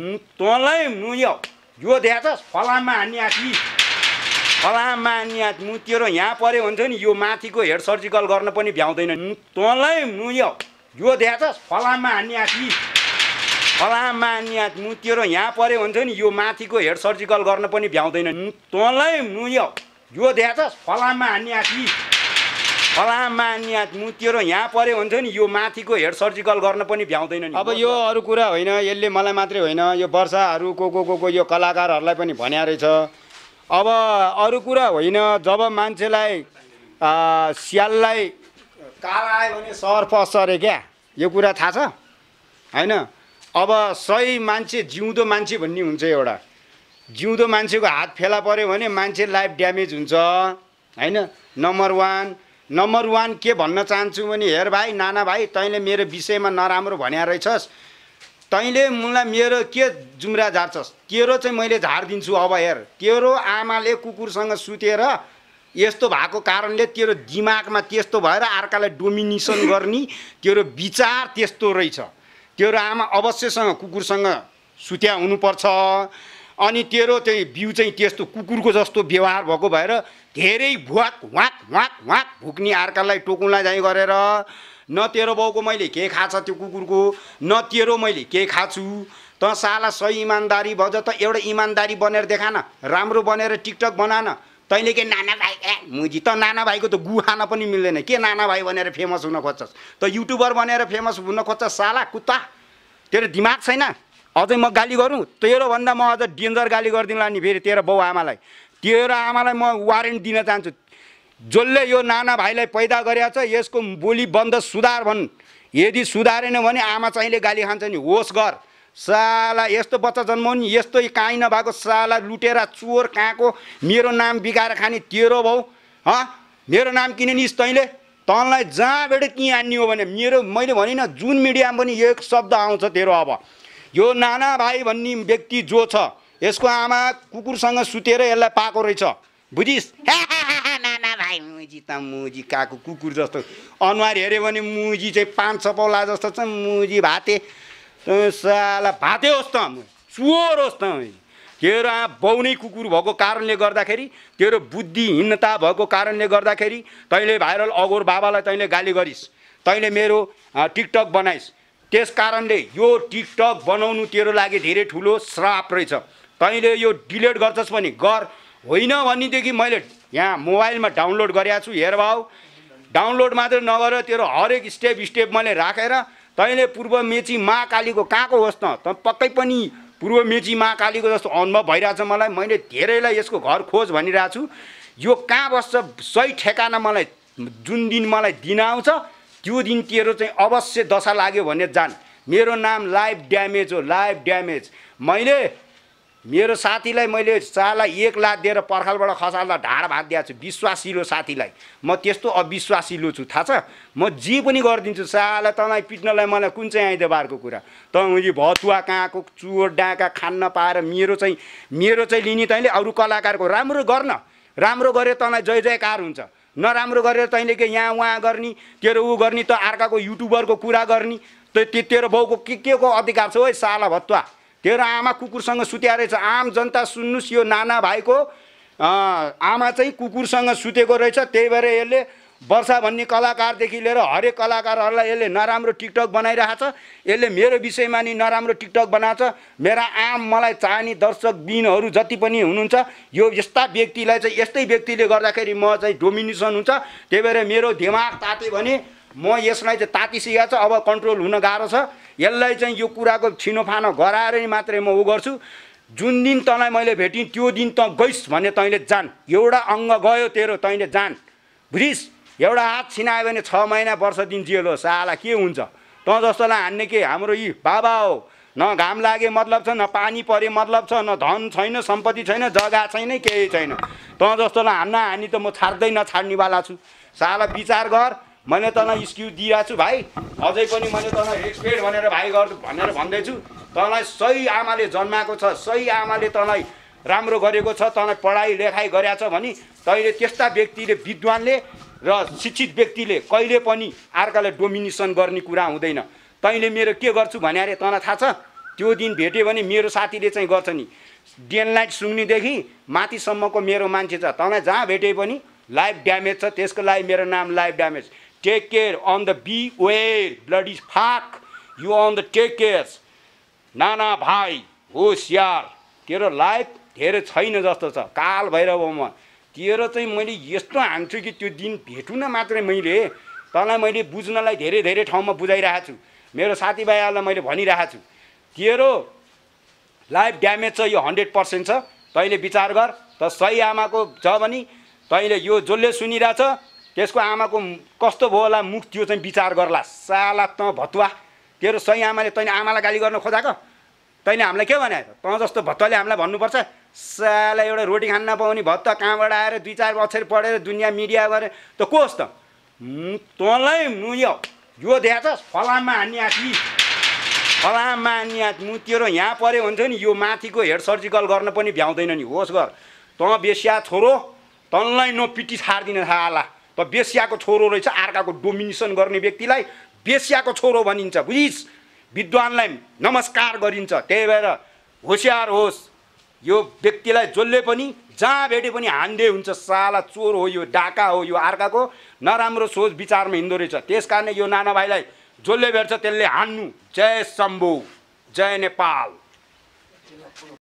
तँलाई नुयो यो देख्छस् फलाममा हान्याथी फलाममा हान्याथ मु तेरो यहाँ पऱ्यो हुन्छ नि यो माथिको हेड सर्जिकल गर्न पनि भ्याउँदैन तँलाई नुयो यो देख्छस् फलाममा हान्याथी फलाममा हान्याथ मु तेरो यहाँ पऱ्यो हुन्छ नि यो माथिको हेड सर्जिकल गर्न पनि भ्याउँदैन तँलाई नुयो यो देख्छस् फलाममा हान्याथी फलामा नियात मुतिएर यहाँ पऱ्यो हुन्थ्यो नि यो माथिको हेड सर्जिकल गर्न पनि भ्याउँदैन नि अब यो अरू कुरा होइन यसले मलाई मात्रै होइन यो वर्षाहरू को को को को यो कलाकारहरूलाई पनि भन्या रहेछ अब अरू कुरा होइन जब मान्छेलाई स्याललाई काल आयो भने पस्छ अरे क्या यो कुरा थाहा छ होइन अब सही मान्छे जिउँदो मान्छे भन्ने हुन्छ एउटा जिउँदो मान्छेको हात फेला पऱ्यो भने मान्छे लाइफ ड्यामेज हुन्छ होइन नम्बर वान नम्बर वान के भन्न चाहन्छु भने हेर भाइ नाना भाइ तैँले मेरो विषयमा नराम्रो भन्या रहेछस् तैँले मलाई मेरो के जुम्रा झार्छस् तेरो चाहिँ मैले झारिदिन्छु अब हेर तेरो आमाले कुकुरसँग सुतेर यस्तो भएको कारणले तेरो दिमागमा त्यस्तो भएर अर्कालाई डोमिनेसन गर्ने तेरो विचार त्यस्तो रहेछ तेरो आमा अवश्यसँग कुकुरसँग सुत्या हुनुपर्छ अनि तेरो चाहिँ बिउ चाहिँ त्यस्तो कुकुरको जस्तो व्यवहार भएको भएर धेरै भुवाक वाक वाक वाक भुक्ने अर्कालाई टोकुलाई जाँ गरेर न तेरो बाउको मैले के खाछ त्यो कुकुरको न तेरो मैले के खाछु त साला सही इमान्दारी भज त एउटा इमान्दारी बनेर देखा न राम्रो बनेर टिकटक बनान तैँले के नाना भाइ ए मुजी त नाना भाइको त गुहान पनि मिल्दैन के नाना भाइ बनेर फेमस हुन खोज्छस् त युट्युबर बनेर फेमस हुन खोज्छस् साला कुत्ता तेरो दिमाग छैन अझै म गाली गरौँ तेरोभन्दा म अझ डेन्जर गाली गरिदिउँला नि फेरि तेरो बाउ आमालाई तेरो आमालाई म वारेन्ट दिन चाहन्छु जसले यो नाना भाइलाई पैदा गरेको छ यसको बोली बन्द सुधार भन् यदि सुधारेन भने आमा चाहिँले गाली खान्छ नि होस् गर साला यस्तो बच्चा जन्माउने यस्तो काहीँ नभएको साला लुटेर चोर कहाँको मेरो नाम बिगाएर खाने तेरो भाउ हँ मेरो नाम किने निस् तैँले तँलाई जहाँबाट त्यहीँ हान्ने हो भने मेरो मैले भनिनँ जुन मिडियामा पनि एक शब्द आउँछ तेरो अब यो नाना भाइ भन्ने व्यक्ति जो छ यसको आमा कुकुरसँग सुतेर यसलाई पाएको रहेछ बुझिस् भाइ मुजी त मुजी काको कुकुर जस्तो अनुहार हेऱ्यो भने मुजी चाहिँ पाँच छ पौला जस्तो छ मुजी भाते साला भाते होस् त चोर होस् त तेरो बाउ नै कुकुर भएको कारणले गर्दाखेरि तेरो बुद्धिहीनता भएको कारणले गर्दाखेरि तैँले भाइरल अगोर बाबालाई तैँले गाली गरिस् तैँले मेरो टिकटक बनाइस् त्यस कारणले यो टिकटक बनाउनु तेरो लागि धेरै ठुलो श्राप रहेछ तैँले यो डिलिट गर्छस् भने गर होइन भनेदेखि मैले यहाँ मोबाइलमा डाउनलोड गरेको छु हेर भाउ डाउनलोड मात्र नगरेर तेरो हरेक स्टेप स्टेप मैले राखेर तैँले पूर्व मेची महाकालीको कहाँको होस् न त पक्कै पनि पूर्व मेची महाकालीको जस्तो अनुभव भइरहेछ मलाई मैले धेरैलाई यसको घर खोज भनिरहेको छु यो कहाँ बस्छ सही ठेगाना मलाई जुन दिन मलाई दिन आउँछ त्यो दिन तेरो चाहिँ अवश्य दशा लाग्यो भने जान मेरो नाम लाइफ ड्यामेज हो लाइफ ड्यामेज मैले मेरो साथीलाई मैले चालाई एक लाख दिएर पर्खालबाट खसाल्दा ढाड भात दिएको छु विश्वासिलो साथीलाई म त्यस्तो अविश्वासिलो छु थाहा छ म जे पनि गरिदिन्छु चाहलाई तँलाई पिट्नलाई मलाई कुन चाहिँ आइतबारको कुरा त उयो भतुवा कहाँको चोर डाँका खान्न पाएर मेरो चाहिँ मेरो चाहिँ लिने तैँले अरू कलाकारको राम्रो गर्न राम्रो गरे तँलाई जय जयकार हुन्छ नराम्रो गरेर तैँले के यहाँ उहाँ गर्ने तेरो ऊ गर्ने त अर्काको युट्युबरको कुरा गर्ने त्यो तेरो बाउको के के को अधिकार छ है साला भत्वा तेरो आमा कुकुरसँग सुत्या रहेछ आम जनता सुन्नुहोस् यो नाना भाइको आमा चाहिँ कुकुरसँग सुतेको रहेछ त्यही भएर यसले वर्षा भन्ने कलाकारदेखि लिएर हरेक कलाकारहरूलाई यसले नराम्रो टिकटक बनाइरहेको छ यसले मेरो विषयमा नि नराम्रो टिकटक बनाएछ मेरा आम मलाई चाहने दर्शक बिनहरू जति पनि हुनुहुन्छ यो यस्ता व्यक्तिलाई चाहिँ यस्तै व्यक्तिले गर्दाखेरि म चाहिँ डोमिनेसन हुन्छ त्यही भएर मेरो दिमाग तात्यो भने म यसलाई चाहिँ तातिसकेको छ अब कन्ट्रोल हुन गाह्रो छ यसलाई चाहिँ यो कुराको छिनोफानो गराएर नै मात्रै म ऊ गर्छु जुन दिन तँलाई मैले भेटेँ त्यो दिन त गइस् भने तैँले जान एउटा अङ्ग गयो तेरो तैँले जान बुझिस् एउटा हात छिनायो भने छ महिना वर्ष दिन जेल हो साला के हुन्छ त जस्तोलाई हान्ने के हाम्रो यी बाबा हो न घाम लागे मतलब छ न पानी परे मतलब छ न धन छैन सम्पत्ति छैन जग्गा छैन केही छैन त जस्तोलाई हान्न हानी त म छाड्दै नछाड्नेवाला छु साला विचार गर मैले तँलाई स्क्यु दिइरहेको छु भाइ अझै पनि मैले तँलाई रेस्पेक्ट भनेर भाइ गर् भनेर भन्दैछु तँलाई सही आमाले जन्माएको छ सही आमाले तँलाई राम्रो गरेको छ तँलाई पढाइ लेखाइ गरेको छ भने तैँले त्यस्ता व्यक्तिले विद्वानले र शिक्षित व्यक्तिले कहिले पनि अर्कालाई डोमिनेसन गर्ने कुरा हुँदैन तैँले मेरो के गर्छु भने अरे तँलाई थाहा छ त्यो दिन भेट्यो भने मेरो साथीले चाहिँ गर्छ नि डेन लाइट सुँग्नेदेखि माथिसम्मको मेरो मान्छे छ तँलाई जहाँ भेटे पनि लाइफ ड्यामेज छ त्यसको लागि मेरो नाम life damage take care on the be where blood is fuck you on the take care नाना भाइ यार तेरो लाइफ धेरै छैन जस्तो छ काल भैरव म तेरो चाहिँ मैले यस्तो हान्छु कि त्यो दिन भेटुँ न मात्रै मैले तँलाई मैले बुझ्नलाई धेरै धेरै ठाउँमा बुझाइरहेको छु मेरो साथीभाइहरूलाई मैले भनिरहेको छु तेरो लाइफ ड्यामेज छ यो हन्ड्रेड पर्सेन्ट छ तैँले विचार गर त सही आमाको छ भने तैँले यो जसले सुनिरहेछ त्यसको आमाको कस्तो भयो होला मुख त्यो चाहिँ विचार गर्ला साला तँ भतुवा तेरो सही आमाले तैँले आमालाई गाली गर्न खोजाएको तैँले हामीलाई के भने तँ जस्तो भत्तले हामीलाई भन्नुपर्छ साला एउटा रोटी खान नपाउने भत्ता कहाँबाट आएर दुई चार अक्षर पढेर दुनियाँ मिडिया गरेर त को होस् त तँलाई मु यो देखा छ फलाममा हान्ने आँटी फलाममा हान्ने आँट मु तेरो यहाँ पऱ्यो हुन्छ नि यो माथिको हेड सर्जिकल गर्न पनि भ्याउँदैन नि होस् गर तँ बेसिया छोरो तँलाई नपिटी पिटी छाडिदिन थाला त बेसियाको छोरो रहेछ अर्काको डोमिनेसन गर्ने व्यक्तिलाई बेसियाको छोरो भनिन्छ बुझिस् विद्वानलाई नमस्कार गरिन्छ त्यही भएर होसियार होस् यो व्यक्तिलाई जसले पनि जहाँ भेटे पनि हान्दे हुन्छ साला चोर हो यो डाका हो यो अर्काको नराम्रो सोच विचारमा हिँड्दो रहेछ त्यस कारणले यो नानाभाइलाई जसले भेट्छ त्यसले हान्नु जय शम्भु जय नेपाल